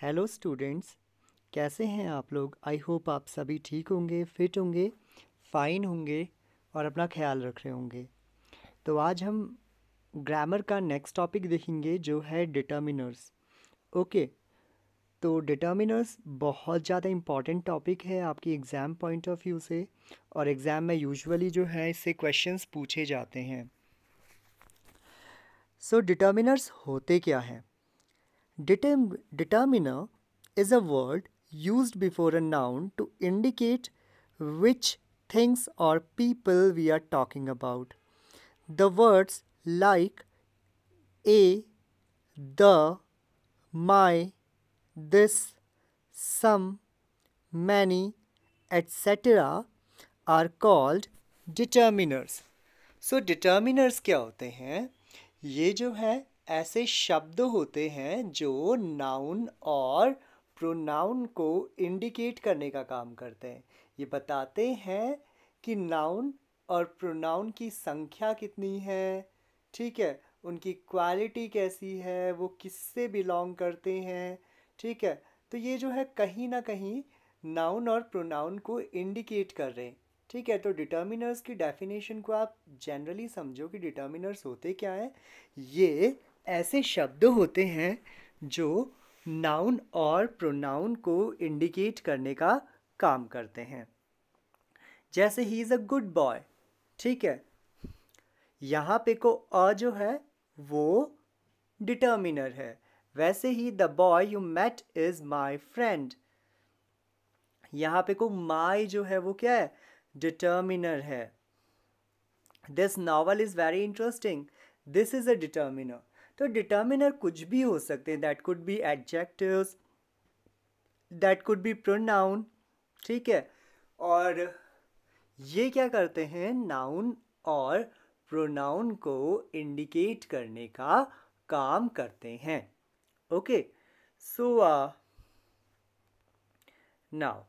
Hello students कैसे हैं आप लोग आई होप आप सभी ठीक होंगे फिट होंगे फ़ाइन होंगे और अपना ख्याल रख रहे होंगे तो आज हम ग्रामर का नेक्स्ट टॉपिक देखेंगे जो है डिटर्मिनर्स ओके तो डिटर्मिनर्स बहुत ज़्यादा इम्पॉर्टेंट टॉपिक है आपकी एग्ज़ाम पॉइंट ऑफ व्यू से और एग्ज़ाम में यूजुअली जो है इससे क्वेश्चन पूछे जाते हैं सो so, डिटर्मिनर्स होते क्या हैं Determ determiner is a word used before a noun to indicate which things or people we are talking about. The words like a, the, my, this, some, many, etc. are called determiners. So determiners क्या होते हैं ये जो है ऐसे शब्द होते हैं जो नाउन और प्रोनाउन को इंडिकेट करने का काम करते हैं ये बताते हैं कि नाउन और प्रोनाउन की संख्या कितनी है ठीक है उनकी क्वालिटी कैसी है वो किससे बिलोंग करते हैं ठीक है तो ये जो है कहीं ना कहीं नाउन और प्रोनाउन को इंडिकेट कर रहे हैं ठीक है तो डिटर्मिनर्स की डेफिनेशन को आप जनरली समझो कि डिटर्मिनर्स होते क्या हैं ये ऐसे शब्द होते हैं जो नाउन और प्रोनाउन को इंडिकेट करने का काम करते हैं जैसे ही इज़ अ गुड बॉय ठीक है यहाँ पे को अ जो है वो डिटर्मिनर है वैसे ही the boy you met is my friend यहाँ पे को माई जो है वो क्या है डिटर्मिनर है this novel is very interesting this is a determiner तो डिटर्मिनर कुछ भी हो सकते हैं that could be adjectives that could be pronoun ठीक है और ये क्या करते हैं नाउन और प्रोनाउन को इंडिकेट करने का काम करते हैं okay so now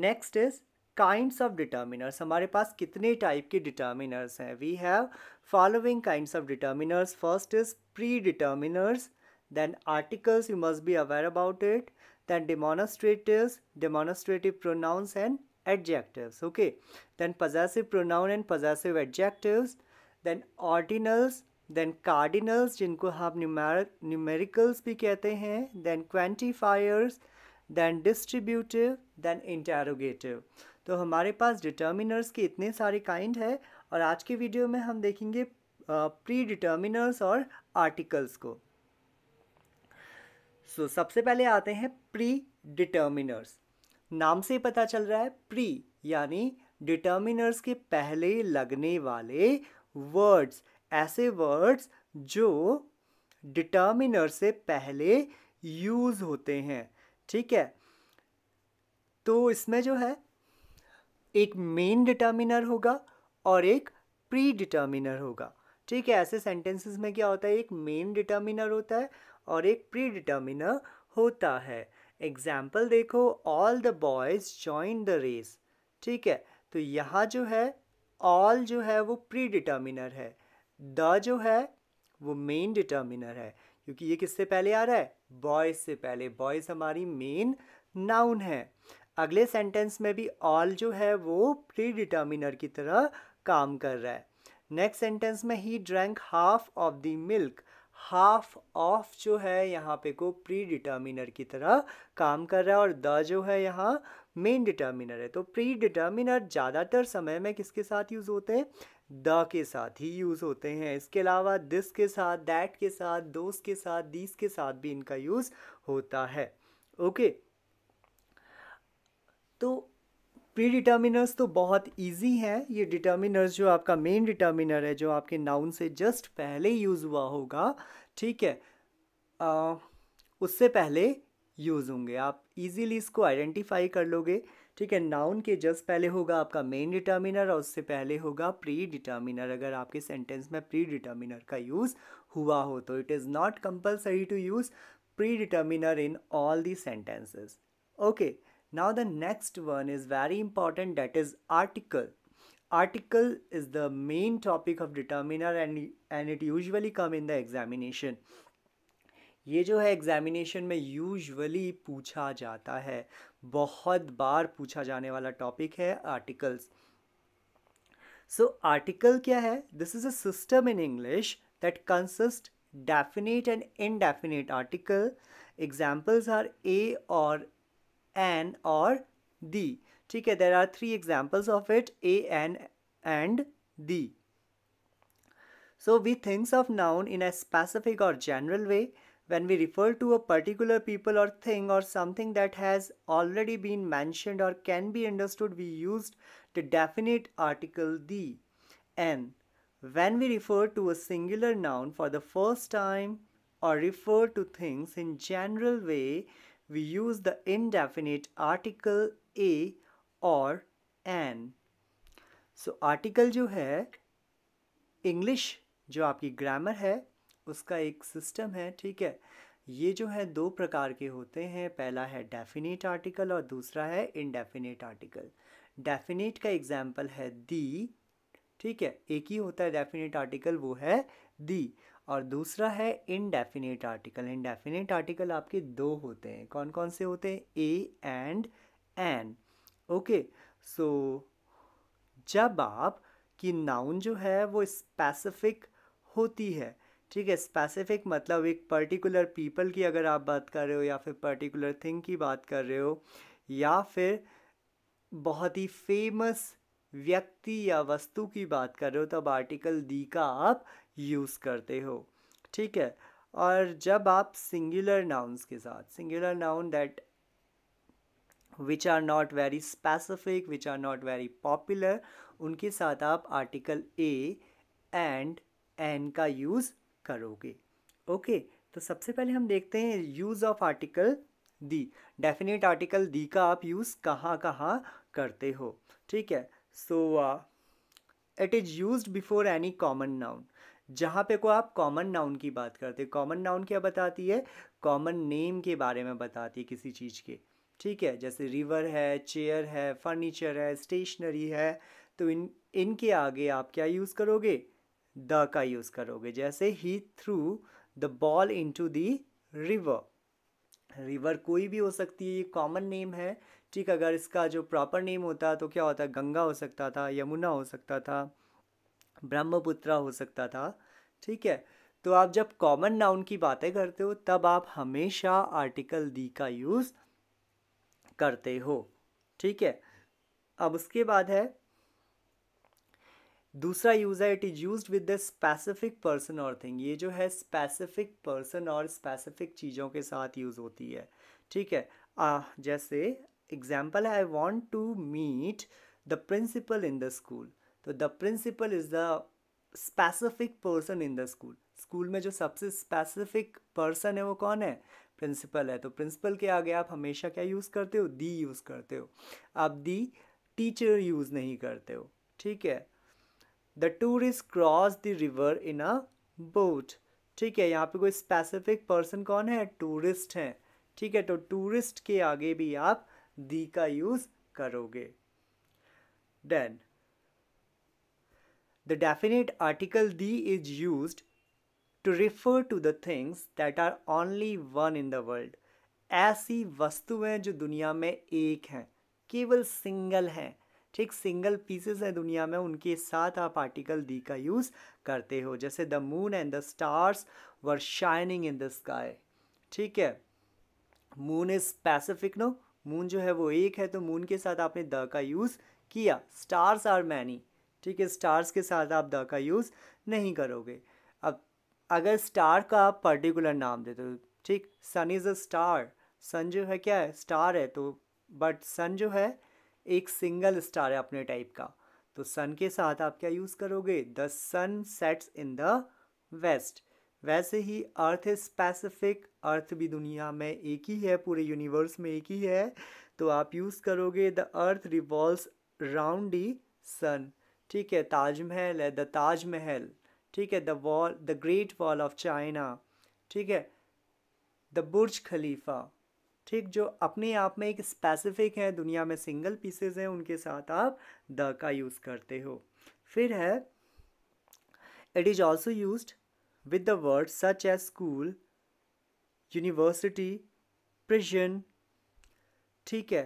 next is kinds of determiners हमारे पास कितने टाइप के डिटर्मिनर्स हैं we have following kinds of determiners. First is predeterminers, then articles you must be aware about it, then demonstratives, demonstrative pronouns and adjectives. Okay, then possessive pronoun and possessive adjectives, then ordinals, then cardinals jinko hum हम numericals bhi kehte hain then quantifiers then distributive then interrogative तो हमारे पास determiners के इतने सारे kind है और आज के वीडियो में हम देखेंगे प्री डिटर्मिनर्स और आर्टिकल्स को सो so, सबसे पहले आते हैं प्री डिटर्मिनर्स नाम से पता चल रहा है प्री यानी डिटर्मिनर्स के पहले लगने वाले वर्ड्स ऐसे वर्ड्स जो डिटर्मिनर से पहले यूज़ होते हैं ठीक है तो इसमें जो है एक मेन डिटर्मिनर होगा और एक प्री डिटर्मिनर होगा ठीक है ऐसे सेंटेंसेस में क्या होता है एक मेन डिटर्मिनर होता है और एक प्री डिटर्मिनर होता है एग्जाम्पल देखो all the boys join the race ठीक है तो यहाँ जो है ऑल जो है वो प्री डिटर्मिनर है द जो है वो मेन डिटर्मिनर है क्योंकि ये किससे पहले आ रहा है बॉयज़ से पहले बॉयज़ हमारी मेन नाउन है अगले सेंटेंस में भी ऑल जो है वो प्री डिटर्मिनर की तरह काम कर रहा है नेक्स्ट सेंटेंस में he drank half of the milk half of जो है यहाँ पे को प्री डिटर्मिनर की तरह काम कर रहा है और द जो है यहाँ मेन डिटर्मिनर है तो प्री डिटर्मिनर ज़्यादातर समय में किसके साथ यूज़ होते हैं द के साथ ही यूज़ होते हैं इसके अलावा दिस के साथ दैट के साथ दोस्त के साथ दीस के साथ भी इनका यूज़ होता है ओके okay. तो प्री डिटर्मिनर्स तो बहुत इजी हैं ये डिटर्मिनर्स जो आपका मेन डिटर्मिनर है जो आपके नाउन से जस्ट पहले यूज़ हुआ होगा ठीक है आ, उससे पहले यूज़ होंगे आप इजीली इसको आइडेंटिफाई कर लोगे ठीक है नाउन के जस्ट पहले होगा आपका मेन डिटर्मिनर और उससे पहले होगा प्री डिटर्मिनर अगर आपके सेंटेंस में प्री डिटर्मिनर का यूज़ हुआ हो तो it is not compulsory to use pre determiner in all the sentences okay Now the next one is very important that is article. Article is the main topic of determiner and, and it usually come in the examination. ये जो है examination में usually पूछा जाता है बहुत बार पूछा जाने वाला टॉपिक है आर्टिकल्स सो आर्टिकल क्या है this is a system in English that consist definite and indefinite article examples are a और an or the ठीक है there are three examples of it a an and the so we thinks of noun in a specific और when we refer to a particular people or thing or something that has already been mentioned or can be understood we used the definite article the and when we refer to a singular noun for the first time or refer to things in general way we use the indefinite article a और an so article जो है English जो आपकी grammar है उसका एक system है ठीक है ये जो है दो प्रकार के होते हैं पहला है डेफिनेट आर्टिकल और दूसरा है इनडेफिनेट आर्टिकल डेफिनेट का एग्जाम्पल है दी ठीक है एक ही होता है डेफिनेट आर्टिकल वो है दी और दूसरा है इनडेफिनेट आर्टिकल इनडेफिनेट आर्टिकल आपके दो होते हैं कौन कौन से होते हैं a and an okay so जब आप कि नाउन जो है वो स्पेसिफिक होती है ठीक है स्पेसिफिक मतलब एक पर्टिकुलर पीपल की अगर आप बात कर रहे हो या फिर पर्टिकुलर थिंग की बात कर रहे हो या फिर बहुत ही फेमस व्यक्ति या वस्तु की बात कर रहे हो तब आर्टिकल दी का आप यूज़ करते हो ठीक है और जब आप सिंगुलर नाउन्स के साथ singular noun that which are not very specific which are not very popular उनके साथ आप आर्टिकल ए एंड एन का यूज़ करोगे ओके okay, तो सबसे पहले हम देखते हैं use of article the definite article the का आप यूज़ कहाँ कहाँ करते हो ठीक है so it is use before any common noun जहाँ पे को आप कॉमन नाउन की बात करते हैं कॉमन नाउन क्या बताती है कॉमन नेम के बारे में बताती है किसी चीज़ के ठीक है जैसे रिवर है चेयर है फर्नीचर है स्टेशनरी है तो इन इनके आगे आप क्या यूज़ करोगे द का यूज़ करोगे जैसे ही threw the ball into the river river कोई भी हो सकती है ये कॉमन नेम है ठीक अगर इसका जो प्रॉपर नेम होता तो क्या होता गंगा हो सकता था यमुना हो सकता था ब्रह्मपुत्र हो सकता था ठीक है तो आप जब कॉमन नाउन की बातें करते हो तब आप हमेशा आर्टिकल दी का यूज़ करते हो ठीक है अब उसके बाद है दूसरा यूज़ है it is use with the specific person और थिंग ये जो है स्पेसिफिक पर्सन और स्पेसिफिक चीज़ों के साथ यूज़ होती है ठीक है आ, जैसे example I want to meet the principal in the school तो the principal is the specific person in the school school में जो सबसे स्पेसिफिक पर्सन है वो कौन है प्रिंसिपल है तो प्रिंसिपल के आगे आप हमेशा क्या यूज़ करते हो दी यूज़ करते हो आप दी टीचर यूज़ नहीं करते हो ठीक है the tourist cross the river in a boat ठीक है यहाँ पे कोई स्पेसिफिक पर्सन कौन है टूरिस्ट हैं ठीक है तो टूरिस्ट के आगे भी आप दी का यूज़ करोगे then The definite article the is used to refer to the things that are only one in the world. ऐसी वस्तुएं जो दुनिया में एक हैं केवल सिंगल हैं ठीक सिंगल पीसेस हैं दुनिया में उनके साथ आप आर्टिकल दी का यूज़ करते हो जैसे the moon and the stars were shining in the sky ठीक है moon is specific no moon जो है वो एक है तो मून के साथ आपने द का यूज़ किया स्टार्स आर मैनी ठीक है स्टार्स के साथ आप द का यूज़ नहीं करोगे अब अगर स्टार का आप पर्टिकुलर नाम देते हो ठीक सन इज़ अ स्टार सन जो है क्या है स्टार है तो बट सन जो है एक सिंगल स्टार है अपने टाइप का तो सन के साथ आप क्या यूज़ करोगे the sun sets in the west वैसे ही अर्थ स्पेसिफिक अर्थ भी दुनिया में एक ही है पूरे यूनिवर्स में एक ही है तो आप यूज़ करोगे the earth revolve round the sun ठीक है ताजमहल है द ताजमहल ठीक है the wall the great wall of China ठीक है द बुर्ज खलीफा ठीक जो अपने आप में एक स्पेसिफिक है दुनिया में सिंगल पीसेज हैं उनके साथ आप द का यूज़ करते हो फिर है it is also use with the word such as school university prison ठीक है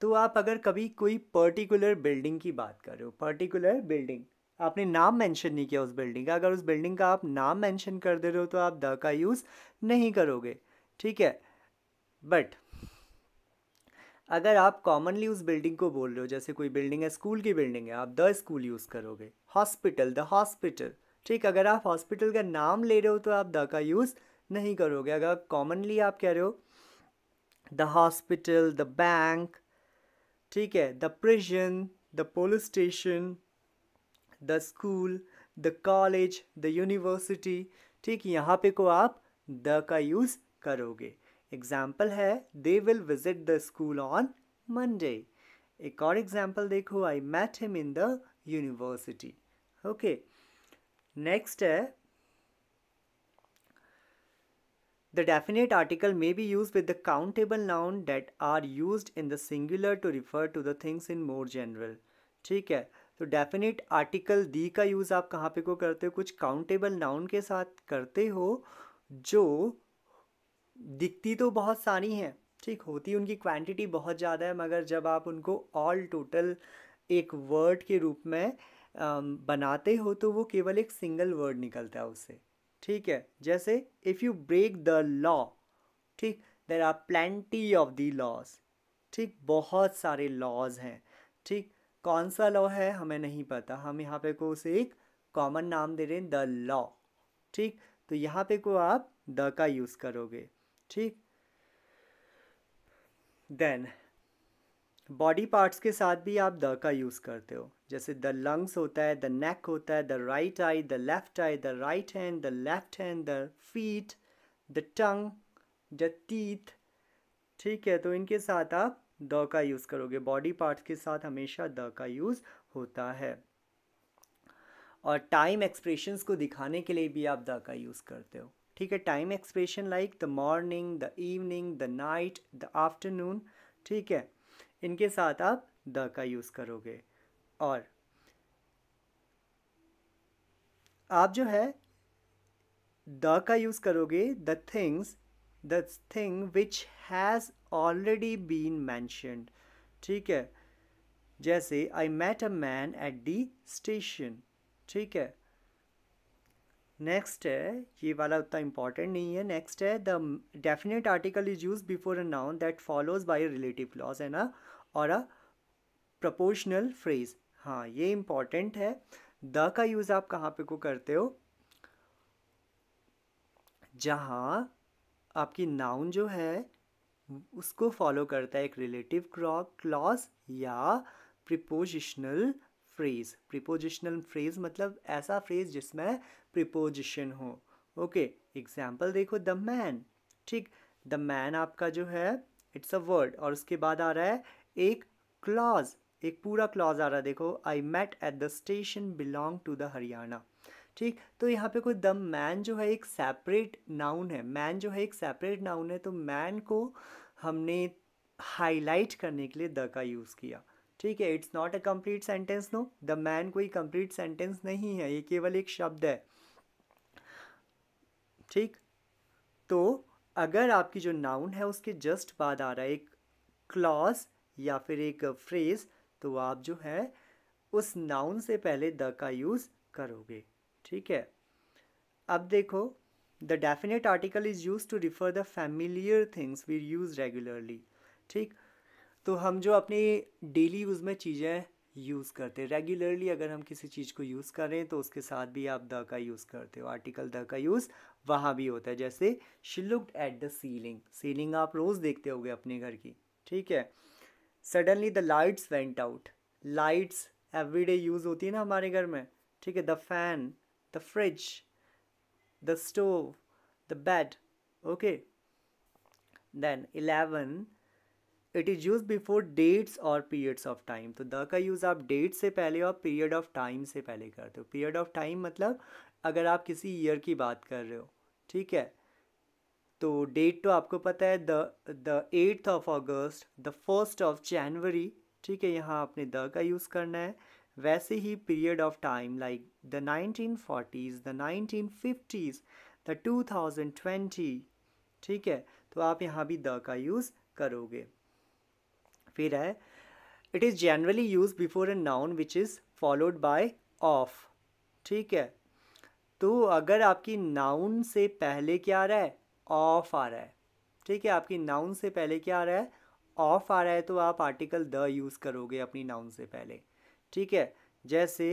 तो आप अगर कभी कोई पर्टिकुलर बिल्डिंग की बात कर रहे हो पर्टिकुलर बिल्डिंग आपने नाम मेंशन नहीं किया उस बिल्डिंग का अगर उस बिल्डिंग का आप नाम मेंशन कर दे रहे हो तो आप द का यूज़ नहीं करोगे ठीक है बट अगर आप कॉमनली उस बिल्डिंग को बोल रहे हो जैसे कोई बिल्डिंग है स्कूल की बिल्डिंग है आप द स्कूल यूज़ करोगे हॉस्पिटल द हॉस्पिटल ठीक अगर आप हॉस्पिटल का नाम ले रहे हो तो आप द का यूज़ नहीं करोगे अगर कॉमनली आप कह रहे हो द हॉस्पिटल द बैंक ठीक है the prison the police station the school the college the university ठीक यहाँ पे को आप द का यूज़ करोगे एग्जाम्पल है they will visit the school on Monday एक और एग्जाम्पल देखो I met him in the university okay next है The definite article may be used with the countable noun that are used in the singular to refer to the things in more general. ठीक है तो definite article the का use आप कहाँ पे को करते हो कुछ काउंटेबल नाउन के साथ करते हो जो दिखती तो बहुत सारी हैं ठीक होती उनकी क्वांटिटी बहुत ज़्यादा है मगर जब आप उनको ऑल टोटल एक वर्ड के रूप में बनाते हो तो वो केवल एक सिंगल वर्ड निकलता है उससे ठीक है जैसे if you break the law ठीक there are plenty of the laws ठीक बहुत सारे लॉज हैं ठीक कौन सा लॉ है हमें नहीं पता हम यहाँ पे को उसे एक कॉमन नाम दे रहे हैं द लॉ ठीक तो यहाँ पे को आप द का यूज़ करोगे ठीक देन बॉडी पार्ट्स के साथ भी आप द का यूज़ करते हो जैसे द लंग्स होता है द नेक होता है the right eye the left eye the right hand the left hand the feet the tongue the teeth ठीक है तो इनके साथ आप द का यूज़ करोगे बॉडी पार्ट्स के साथ हमेशा द का यूज़ होता है और टाइम एक्सप्रेशंस को दिखाने के लिए भी आप द का यूज़ करते हो ठीक है time expression like the morning the evening the night the afternoon ठीक है इनके साथ आप द का यूज़ करोगे और आप जो है द का यूज़ करोगे the things the thing which has already been mentioned ठीक है जैसे I met a man at the station ठीक है नेक्स्ट है ये वाला उतना इम्पॉर्टेंट नहीं है नेक्स्ट है the definite article is use before a noun that follows by relative clause है ना और अ प्रोपोर्शनल फ्रेज हाँ ये इम्पॉर्टेंट है द का यूज़ आप कहाँ पे को करते हो जहाँ आपकी नाउन जो है उसको फॉलो करता है एक रिलेटिव क्लॉज या प्रिपोजिशनल फ्रेज प्रिपोजिशनल फ्रेज मतलब ऐसा फ्रेज जिसमें प्रिपोजिशन हो ओके okay, एग्जाम्पल देखो द मैन ठीक द मैन आपका जो है इट्स अ वर्ड और उसके बाद आ रहा है एक क्लॉज एक पूरा क्लॉज आ रहा है देखो I met at the station belong to the Haryana ठीक तो यहाँ पे कोई द मैन जो है एक सेपरेट नाउन है मैन जो है एक सेपरेट नाउन है तो मैन को हमने हाईलाइट करने के लिए द का यूज़ किया ठीक है it's not a complete sentence no the man कोई कंप्लीट सेंटेंस नहीं है ये केवल एक शब्द है ठीक तो अगर आपकी जो नाउन है उसके जस्ट बाद आ रहा है एक क्लॉज या फिर एक फ्रेज तो आप जो है उस नाउन से पहले द का यूज़ करोगे ठीक है अब देखो the definite article is use to refer the familiar things we use regularly ठीक तो हम जो अपने डेली यूज़ में चीज़ें यूज़ करते हैं रेगुलरली अगर हम किसी चीज़ को यूज़ करें तो उसके साथ भी आप द का यूज़ करते हो आर्टिकल द का यूज़ वहाँ भी होता है जैसे she looked at the ceiling ceiling आप रोज़ देखते होगे अपने घर की ठीक है suddenly the lights went out lights every day use होती है ना हमारे घर में ठीक है the fan the fridge the stove the bed okay then eleven it is use before dates और पीरियड्स ऑफ टाइम तो द का यूज़ आप डेट से पहले और पीरियड ऑफ टाइम से पहले करते हो पीरियड ऑफ टाइम मतलब अगर आप किसी ईयर की बात कर रहे हो ठीक है तो डेट तो आपको पता है the the eighth of August the first of January ठीक है यहाँ आपने द का यूज़ करना है वैसे ही period of time like the nineteen forties the nineteen fifties the two thousand twenty ठीक है तो आप यहाँ भी द का यूज़ करोगे फिर है it is generally use before a noun which is followed by of ठीक है तो अगर आपकी नाउन से पहले क्या आ रहा है ऑफ आ रहा है ठीक है आपकी नाउन से पहले क्या आ रहा है ऑफ आ रहा है तो आप आर्टिकल द यूज़ करोगे अपनी नाउन से पहले ठीक है जैसे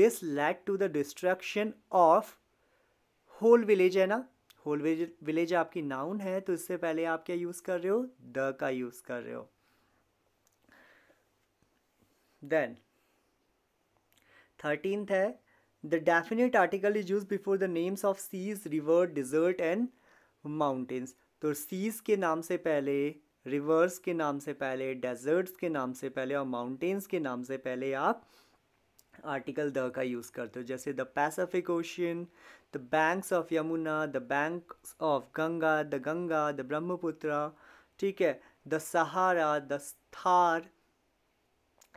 this led to the destruction of whole village है ना होल विलेज आपकी नाउन है तो इससे पहले आप क्या यूज़ कर रहे हो द का यूज़ कर रहे हो देन थर्टींथ है the definite article is use before the names of seas river desert and mountains तो सीज के नाम से पहले रिवर्स के नाम से पहले डेजर्ट्स के नाम से पहले और माउंटेन्स के नाम से पहले आप आर्टिकल द का यूज़ करते हो जैसे the Pacific Ocean the banks of Yamuna the banks of Ganga the Ganga the Brahmaputra ठीक है the Sahara the Thar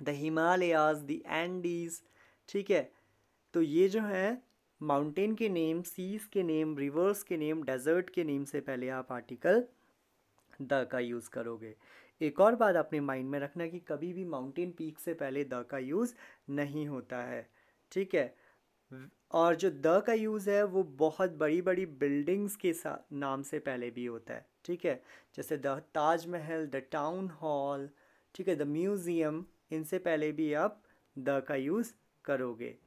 the Himalayas the Andes ठीक है तो ये जो है माउंटेन के नेम सीज के नेम रिवर्स के नेम डेजर्ट के नेम से पहले आप आर्टिकल द का यूज़ करोगे एक और बात अपने माइंड में रखना कि कभी भी माउंटेन पीक से पहले द का यूज़ नहीं होता है ठीक है और जो द का यूज़ है वो बहुत बड़ी बड़ी बिल्डिंग्स के नाम से पहले भी होता है ठीक है जैसे the Taj Mahal the town hall ठीक है द म्यूज़ियम इनसे पहले भी आप द का यूज़ करोगे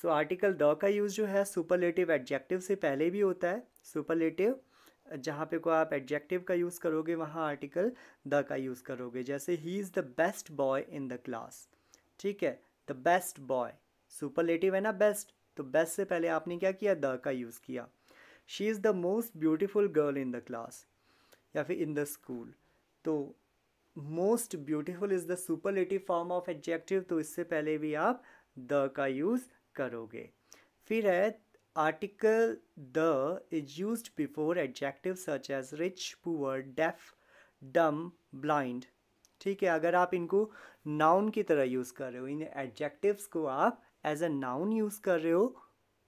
सो आर्टिकल द का यूज़ जो है सुपरलेटिव एडजेक्टिव से पहले भी होता है सुपरलेटिव जहाँ पे को आप एडजेक्टिव का यूज़ करोगे वहाँ आर्टिकल द का यूज़ करोगे जैसे ही is the best boy in the class ठीक है द बेस्ट बॉय सुपरलेटिव है ना बेस्ट तो बेस्ट से पहले आपने क्या किया द का यूज़ किया she is the most beautiful girl in the class या फिर इन द स्कूल तो most beautiful is the superlative form of adjective तो इससे पहले भी आप द का यूज़ करोगे फिर है article the is use before adjective such as rich poor deaf dumb blind ठीक है अगर आप इनको नाउन की तरह यूज़ कर रहे हो इन एडजेक्टिव्स को आप एज अ नाउन यूज़ कर रहे हो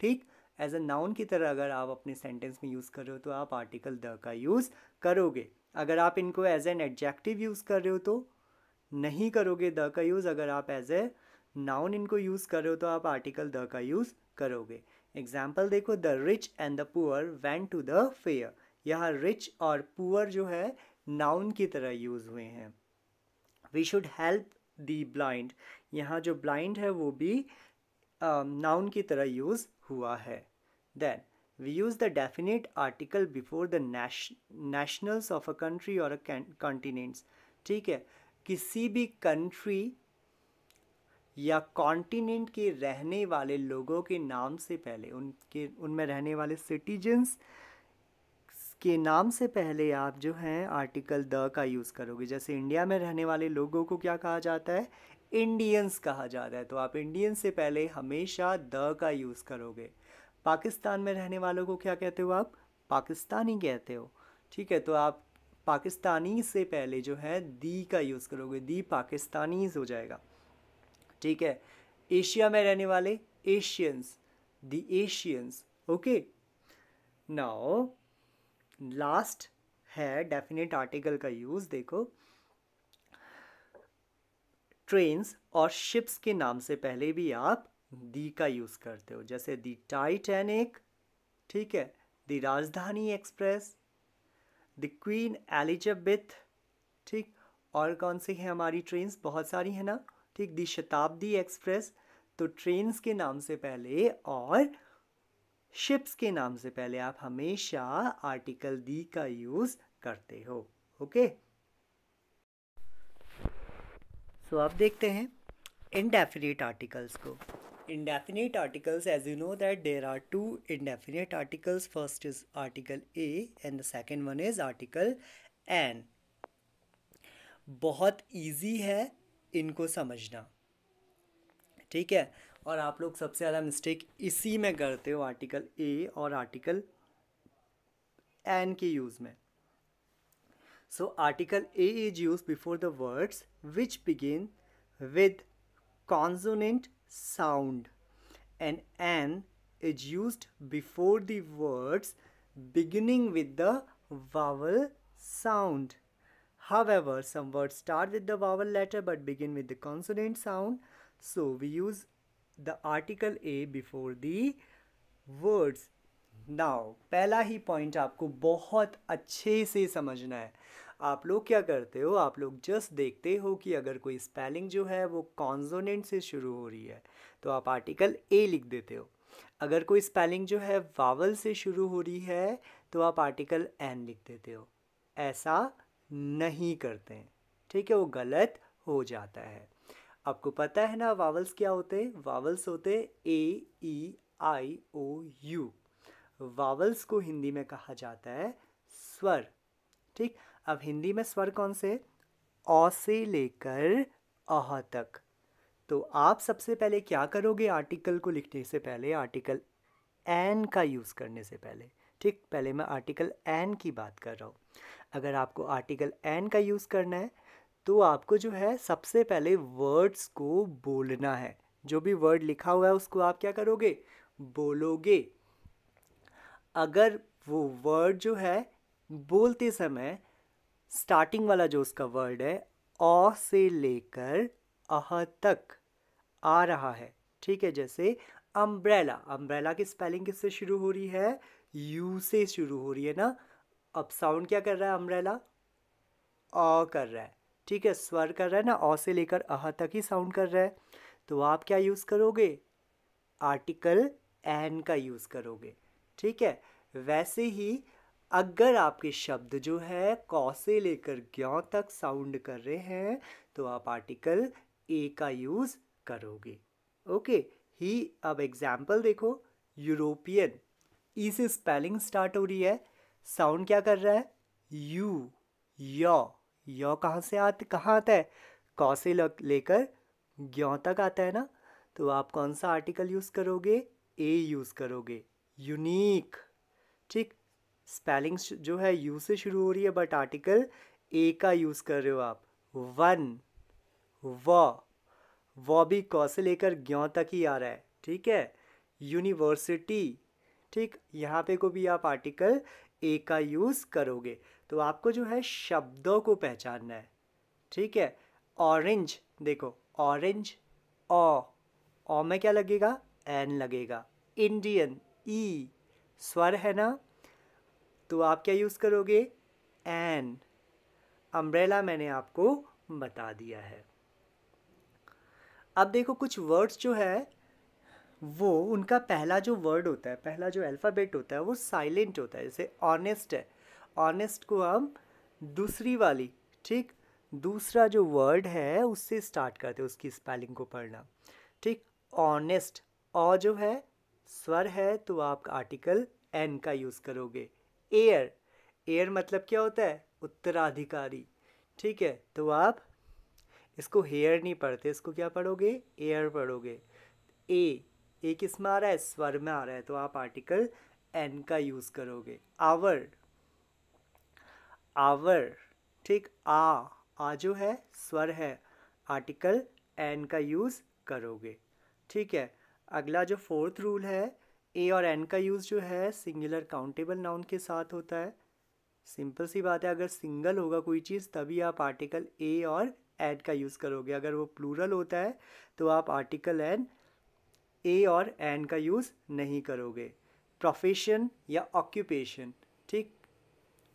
ठीक एज अ नाउन की तरह अगर आप अपने सेंटेंस में यूज़ कर रहे हो तो आप आर्टिकल द का यूज़ करोगे अगर आप इनको एज एन एडजेक्टिव यूज़ कर रहे हो तो नहीं करोगे द का यूज़ अगर आप एज ए नाउन इनको यूज़ कर रहे हो तो आप आर्टिकल द का यूज़ करोगे एग्जाम्पल देखो the rich and the poor went to the fair यहाँ रिच और पुअर जो है नाउन की तरह यूज़ हुए हैं we should help the blind यहाँ जो ब्लाइंड है वो भी नाउन um, uh, की तरह यूज़ हुआ है then we use the definite article before the nationals of a country और a continents ठीक है किसी भी कंट्री या कॉन्टिनेंट के रहने वाले लोगों के नाम से पहले उनके उनमें रहने वाले सिटीजन्स के नाम से पहले आप जो हैं आर्टिकल द का यूज़ करोगे जैसे इंडिया में रहने वाले लोगों को क्या कहा जाता है इंडियंस कहा जाता है तो आप इंडियन से पहले हमेशा द का यूज़ करोगे पाकिस्तान में रहने वालों को क्या कहते हो आप पाकिस्तानी कहते हो ठीक है तो आप पाकिस्तानी से पहले जो है दी का यूज़ करोगे दी पाकिस्तानीज हो जाएगा ठीक है एशिया में रहने वाले Asians the Asians okay now last है डेफिनेट आर्टिकल का यूज़ देखो ट्रेन्स और शिप्स के नाम से पहले भी आप दी का यूज़ करते हो जैसे दी टाइटैनिक ठीक है द राजधानी एक्सप्रेस द क्वीन एलिजाबेथ ठीक और कौन सी हैं हमारी ट्रेन्स बहुत सारी है ना ठीक दी शताब्दी एक्सप्रेस तो ट्रेन के नाम से पहले और शिप्स के नाम से पहले आप हमेशा आर्टिकल दी का यूज करते हो ओके सो आप देखते हैं इनडेफिनेट आर्टिकल्स को indefinite articles as you know that there are two indefinite articles first is article a and the second one is article an बहुत ईजी है इनको समझना ठीक है और आप लोग सबसे ज़्यादा मिस्टेक इसी में करते हो आर्टिकल ए और आर्टिकल एन के यूज़ में so article a is use before the words which begin with consonant sound and an is use before the words beginning with the vowel sound However, some words start with the vowel letter but begin with the consonant sound. So we use the article A before the words. Now, पहला ही point आपको बहुत अच्छे से समझना है आप लोग क्या करते हो आप लोग जस्ट देखते हो कि अगर कोई स्पेलिंग जो है वो कॉन्जोनेंट से शुरू हो रही है तो आप आर्टिकल ए लिख देते हो अगर कोई स्पेलिंग जो है वावल से शुरू हो रही है तो आप आर्टिकल एन लिख देते हो ऐसा नहीं करते हैं ठीक है वो गलत हो जाता है आपको पता है ना वावल्स क्या होते हैं वावल्स होते ए ई आई ओ यू वावल्स को हिंदी में कहा जाता है स्वर ठीक अब हिंदी में स्वर कौन से अ से लेकर अह तक तो आप सबसे पहले क्या करोगे आर्टिकल को लिखने से पहले आर्टिकल एन का यूज़ करने से पहले ठीक पहले मैं आर्टिकल एन की बात कर रहा हूँ अगर आपको आर्टिकल एन का यूज़ करना है तो आपको जो है सबसे पहले वर्ड्स को बोलना है जो भी वर्ड लिखा हुआ है उसको आप क्या करोगे बोलोगे अगर वो वर्ड जो है बोलते समय स्टार्टिंग वाला जो उसका वर्ड है अ से लेकर अह तक आ रहा है ठीक है जैसे अम्ब्रेला अम्ब्रेला की स्पेलिंग किससे शुरू हो रही है यू से शुरू हो रही है ना अब साउंड क्या कर रहा है अम्ब्रेला अ कर रहा है ठीक है स्वर कर रहा है ना अ से लेकर अह तक ही साउंड कर रहा है तो आप क्या यूज़ करोगे आर्टिकल एन का यूज़ करोगे ठीक है वैसे ही अगर आपके शब्द जो है कौ से लेकर ज्ञ तक साउंड कर रहे हैं तो आप आर्टिकल ए का यूज़ करोगे ओके ही अब एग्जाम्पल देखो यूरोपियन ई e से स्पेलिंग स्टार्ट हो रही है साउंड क्या कर रहा है यू यो यो कहाँ से आते कहाँ आता है कौ से लेकर ज्ञ तक आता है ना तो आप कौन सा आर्टिकल यूज़ करोगे ए यूज़ करोगे यूनिक ठीक स्पेलिंग जो है यू से शुरू हो रही है बट आर्टिकल ए का यूज़ कर रहे हो आप वन व व भी कौ से लेकर ज्ञ तक ही आ रहा है ठीक है यूनिवर्सिटी ठीक यहाँ पे को भी आप आर्टिकल ए का यूज़ करोगे तो आपको जो है शब्दों को पहचानना है ठीक है ऑरेंज देखो ऑरेंज ओ ओ में क्या लगेगा एन लगेगा इंडियन ई e, स्वर है ना तो आप क्या यूज़ करोगे एन अम्ब्रेला मैंने आपको बता दिया है अब देखो कुछ वर्ड्स जो है वो उनका पहला जो वर्ड होता है पहला जो अल्फ़ाबेट होता है वो साइलेंट होता है जैसे ऑनेस्ट है ऑनेस्ट को हम दूसरी वाली ठीक दूसरा जो वर्ड है उससे स्टार्ट करते हैं उसकी स्पेलिंग को पढ़ना ठीक ऑनेस्ट और जो है स्वर है तो आप आर्टिकल एन का यूज़ करोगे एयर एयर मतलब क्या होता है उत्तराधिकारी ठीक है तो आप इसको हेयर नहीं पढ़ते इसको क्या पढ़ोगे एयर पढ़ोगे ए ए किस में आ रहा है स्वर में आ रहा है तो आप आर्टिकल एन का यूज करोगे आवर आवर ठीक आ आ जो है स्वर है आर्टिकल एन का यूज करोगे ठीक है अगला जो फोर्थ रूल है ए और एन का यूज़ जो है सिंगुलर काउंटेबल नाउन के साथ होता है सिंपल सी बात है अगर सिंगल होगा कोई चीज़ तभी आप आर्टिकल ए और एन का यूज़ करोगे अगर वो प्लूरल होता है तो आप आर्टिकल एन ए और एन का यूज़ नहीं करोगे प्रोफेशन या ऑक्यूपेशन ठीक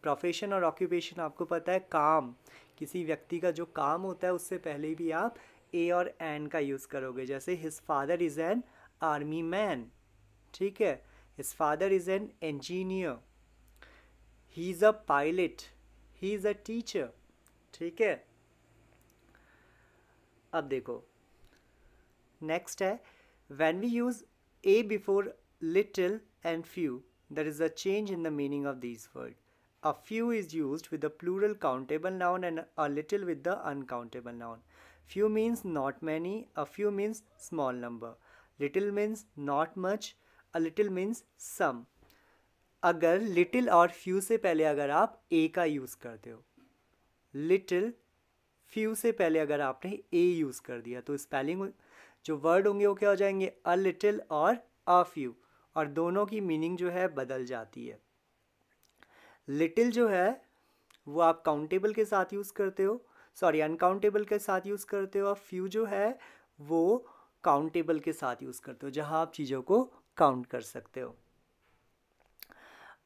प्रोफेशन और ऑक्यूपेशन आपको पता है काम किसी व्यक्ति का जो काम होता है उससे पहले भी आप ए और एन का यूज़ करोगे जैसे his father is an army man ठीक है his father is an engineer he is a pilot he is a teacher ठीक है अब देखो नेक्स्ट है When we use a before little and few, there is a change in the meaning of these words. A few is used with the plural countable noun and a little with the uncountable noun. Few means not many, a few means small number. Little means not much, a little means some. अगर little और few से पहले अगर आप a का use करते हो little few से पहले अगर आपने a यूज़ कर दिया तो स्पेलिंग जो वर्ड होंगे वो क्या हो जाएंगे अ लिटिल और अ फ्यू और दोनों की मीनिंग जो है बदल जाती है लिटिल जो है वो आप काउंटेबल के साथ यूज़ करते हो सॉरी अनकाउंटेबल के साथ यूज़ करते हो और फ्यू जो है वो काउंटेबल के साथ यूज़ करते हो जहाँ आप चीज़ों को काउंट कर सकते हो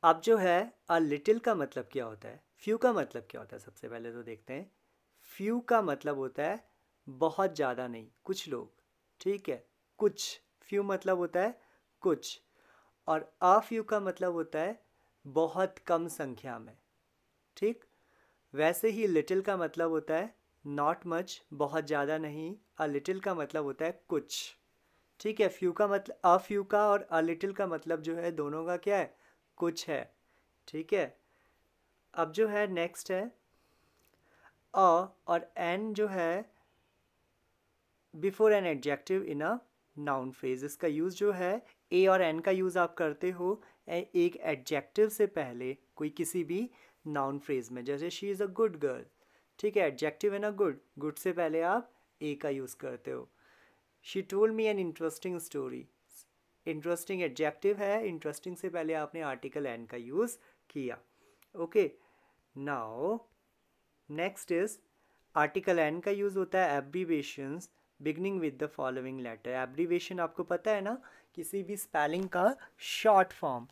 अब जो है अ लिटिल का मतलब क्या होता है फ्यू का मतलब क्या होता है सबसे पहले तो देखते हैं फ्यू का मतलब होता है बहुत ज़्यादा नहीं कुछ लोग ठीक है कुछ फ्यू मतलब होता है कुछ और अफ्यू का मतलब होता है बहुत कम संख्या में ठीक वैसे ही लिटिल का मतलब होता है नॉट मच बहुत ज़्यादा नहीं अ लिटिल का मतलब होता है कुछ ठीक है फ्यू का मतलब अ फ्यू का और अ लिटिल का मतलब जो है दोनों का क्या है कुछ है ठीक है अब जो है नेक्स्ट है अ और एन जो है before an adjective in a noun phrase इसका यूज़ जो है ए और एन का यूज़ आप करते हो एक एडजेक्टिव से पहले कोई किसी भी नाउन फ्रेज में जैसे she is a good girl ठीक है एडजेक्टिव है ना गुड गुड से पहले आप ए का यूज़ करते हो she told me an interesting story interesting adjective है इंटरेस्टिंग से पहले आपने आर्टिकल एन का यूज़ किया okay now next is article an का यूज़ होता है abbreviations beginning with the following letter abbreviation आपको पता है ना किसी भी स्पेलिंग का शॉर्ट फॉर्म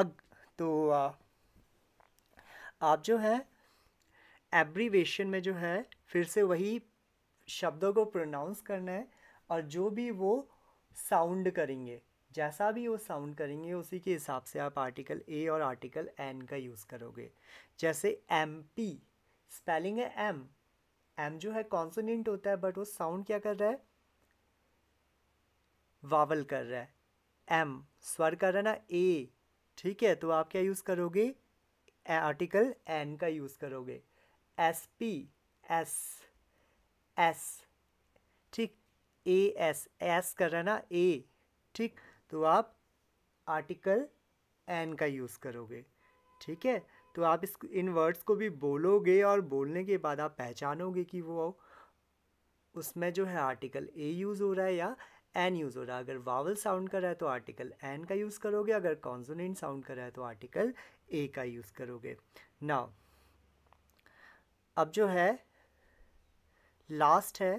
अग तो आ, आप जो है एब्रीवेशन में जो है फिर से वही शब्दों को प्रोनाउंस करना है और जो भी वो साउंड करेंगे जैसा भी वो साउंड करेंगे उसी के हिसाब से आप आर्टिकल ए और आर्टिकल एन का यूज़ करोगे जैसे एम पी स्पेलिंग है एम एम जो है कॉन्सोनेंट होता है बट वो साउंड क्या कर रहा है वावल कर रहा है एम स्वर कर रहा है ना ए ठीक है तो आप क्या यूज़ करोगे आर्टिकल एन का यूज़ करोगे एस पी एस एस ठीक ए एस एस कर रहा है ना ए ठीक तो आप आर्टिकल एन का यूज़ करोगे ठीक है तो आप इस इन वर्ड्स को भी बोलोगे और बोलने के बाद आप पहचानोगे कि वो उसमें जो है आर्टिकल ए यूज़ हो रहा है या एन यूज़ हो रहा है अगर वावल साउंड कर रहा है तो आर्टिकल एन का यूज़ करोगे अगर कॉन्सोनेंट साउंड कर रहा है तो आर्टिकल ए का यूज़ करोगे नाउ अब जो है लास्ट है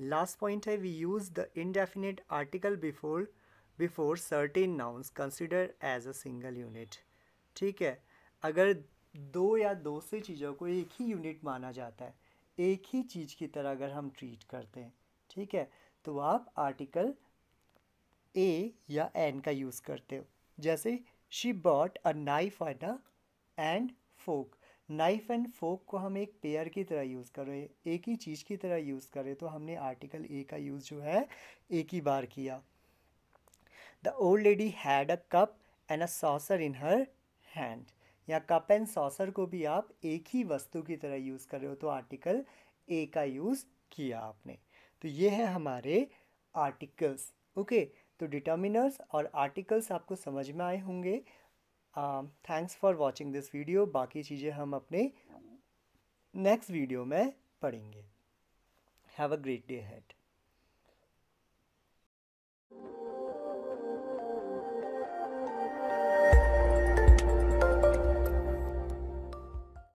लास्ट पॉइंट है we use the indefinite article before before certain nouns consider as a single unit ठीक है अगर दो या दो से चीज़ों को एक ही यूनिट माना जाता है एक ही चीज़ की तरह अगर हम ट्रीट करते हैं ठीक है तो आप आर्टिकल ए या एन का यूज़ करते हो जैसे she bought a knife and a and fork knife and fork को हम एक पेयर की तरह यूज़ कर रहे एक ही चीज़ की तरह यूज़ करें तो हमने आर्टिकल ए का यूज़ जो है एक ही बार किया the old lady had a cup and a saucer in her hand या कप एंड सॉसर को भी आप एक ही वस्तु की तरह यूज़ कर रहे हो तो आर्टिकल ए का यूज़ किया आपने तो ये है हमारे आर्टिकल्स ओके तो डिटर्मिनर्स और आर्टिकल्स आपको समझ में आए होंगे thanks for watching this video बाकी चीज़ें हम अपने नेक्स्ट वीडियो में पढ़ेंगे have a great day head